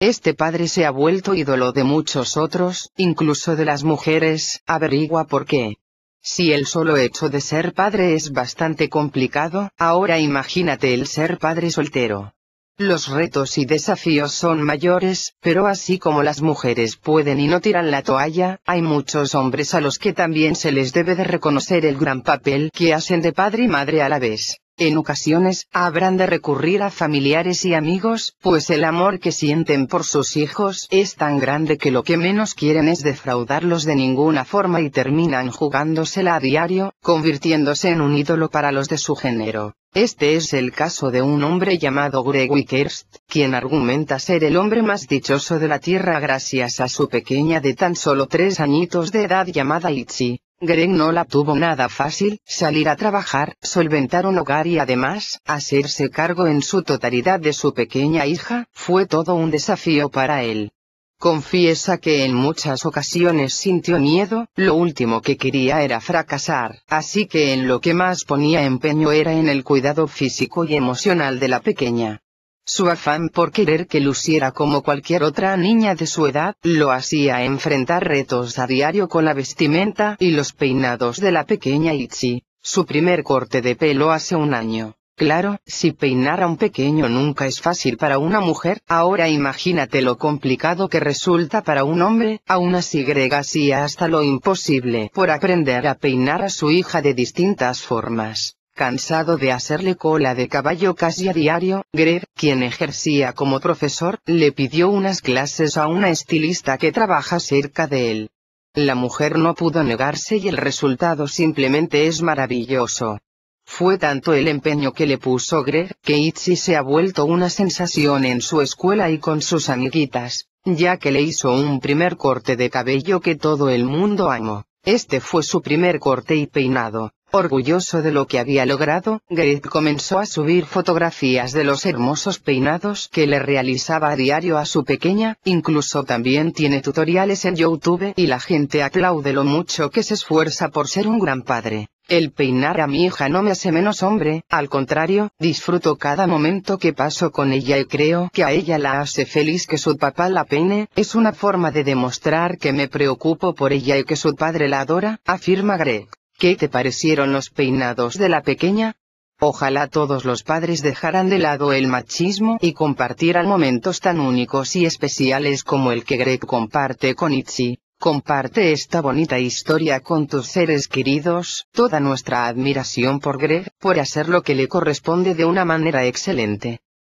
Este padre se ha vuelto ídolo de muchos otros, incluso de las mujeres, averigua por qué. Si el solo hecho de ser padre es bastante complicado, ahora imagínate el ser padre soltero. Los retos y desafíos son mayores, pero así como las mujeres pueden y no tiran la toalla, hay muchos hombres a los que también se les debe de reconocer el gran papel que hacen de padre y madre a la vez. En ocasiones, habrán de recurrir a familiares y amigos, pues el amor que sienten por sus hijos es tan grande que lo que menos quieren es defraudarlos de ninguna forma y terminan jugándosela a diario, convirtiéndose en un ídolo para los de su género. Este es el caso de un hombre llamado Greg Wickerst, quien argumenta ser el hombre más dichoso de la Tierra gracias a su pequeña de tan solo tres añitos de edad llamada Itzy. Greg no la tuvo nada fácil, salir a trabajar, solventar un hogar y además, hacerse cargo en su totalidad de su pequeña hija, fue todo un desafío para él. Confiesa que en muchas ocasiones sintió miedo, lo último que quería era fracasar, así que en lo que más ponía empeño era en el cuidado físico y emocional de la pequeña. Su afán por querer que luciera como cualquier otra niña de su edad, lo hacía enfrentar retos a diario con la vestimenta y los peinados de la pequeña Itzi. Su primer corte de pelo hace un año. Claro, si peinar a un pequeño nunca es fácil para una mujer, ahora imagínate lo complicado que resulta para un hombre, aún así Greg hacía hasta lo imposible por aprender a peinar a su hija de distintas formas. Cansado de hacerle cola de caballo casi a diario, Greg, quien ejercía como profesor, le pidió unas clases a una estilista que trabaja cerca de él. La mujer no pudo negarse y el resultado simplemente es maravilloso. Fue tanto el empeño que le puso Greg, que Itzy se ha vuelto una sensación en su escuela y con sus amiguitas, ya que le hizo un primer corte de cabello que todo el mundo amó. Este fue su primer corte y peinado. Orgulloso de lo que había logrado, Greg comenzó a subir fotografías de los hermosos peinados que le realizaba a diario a su pequeña, incluso también tiene tutoriales en YouTube y la gente aplaude lo mucho que se esfuerza por ser un gran padre. El peinar a mi hija no me hace menos hombre, al contrario, disfruto cada momento que paso con ella y creo que a ella la hace feliz que su papá la peine, es una forma de demostrar que me preocupo por ella y que su padre la adora, afirma Greg. ¿Qué te parecieron los peinados de la pequeña? Ojalá todos los padres dejaran de lado el machismo y compartieran momentos tan únicos y especiales como el que Greg comparte con Itzy. Comparte esta bonita historia con tus seres queridos, toda nuestra admiración por Greg, por hacer lo que le corresponde de una manera excelente.